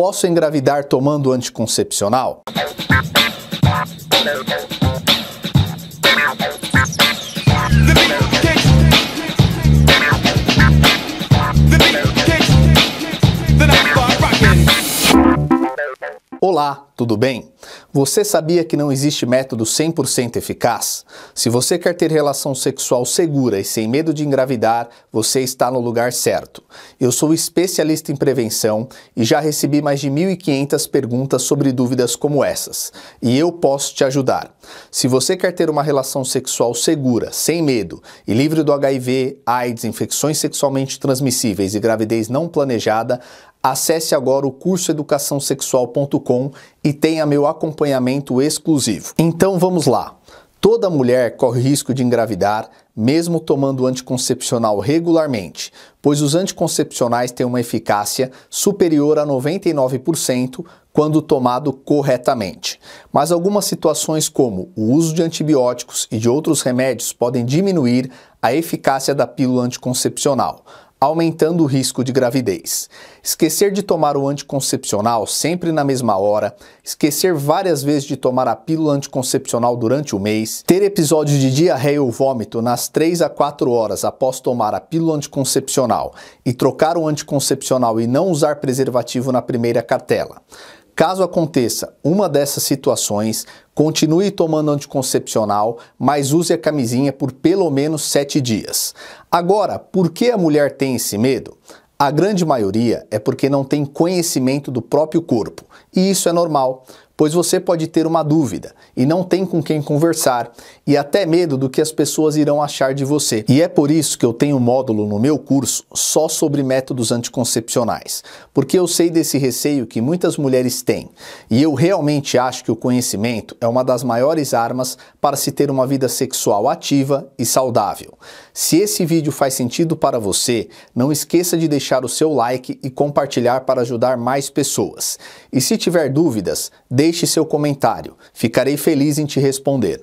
Posso engravidar tomando anticoncepcional? Olá, tudo bem? Você sabia que não existe método 100% eficaz? Se você quer ter relação sexual segura e sem medo de engravidar, você está no lugar certo. Eu sou especialista em prevenção e já recebi mais de 1.500 perguntas sobre dúvidas como essas, e eu posso te ajudar. Se você quer ter uma relação sexual segura, sem medo e livre do HIV, AIDS, infecções sexualmente transmissíveis e gravidez não planejada, Acesse agora o curso educaçãosexual.com e tenha meu acompanhamento exclusivo. Então vamos lá. Toda mulher corre risco de engravidar, mesmo tomando anticoncepcional regularmente, pois os anticoncepcionais têm uma eficácia superior a 99% quando tomado corretamente. Mas algumas situações, como o uso de antibióticos e de outros remédios, podem diminuir a eficácia da pílula anticoncepcional aumentando o risco de gravidez. Esquecer de tomar o anticoncepcional sempre na mesma hora, esquecer várias vezes de tomar a pílula anticoncepcional durante o mês, ter episódios de diarreia ou vômito nas 3 a 4 horas após tomar a pílula anticoncepcional e trocar o anticoncepcional e não usar preservativo na primeira cartela. Caso aconteça uma dessas situações, continue tomando anticoncepcional, mas use a camisinha por pelo menos 7 dias. Agora, por que a mulher tem esse medo? A grande maioria é porque não tem conhecimento do próprio corpo, e isso é normal pois você pode ter uma dúvida e não tem com quem conversar e até medo do que as pessoas irão achar de você. E é por isso que eu tenho um módulo no meu curso só sobre métodos anticoncepcionais, porque eu sei desse receio que muitas mulheres têm e eu realmente acho que o conhecimento é uma das maiores armas para se ter uma vida sexual ativa e saudável. Se esse vídeo faz sentido para você, não esqueça de deixar o seu like e compartilhar para ajudar mais pessoas. E se tiver dúvidas, deixe deixe seu comentário. Ficarei feliz em te responder.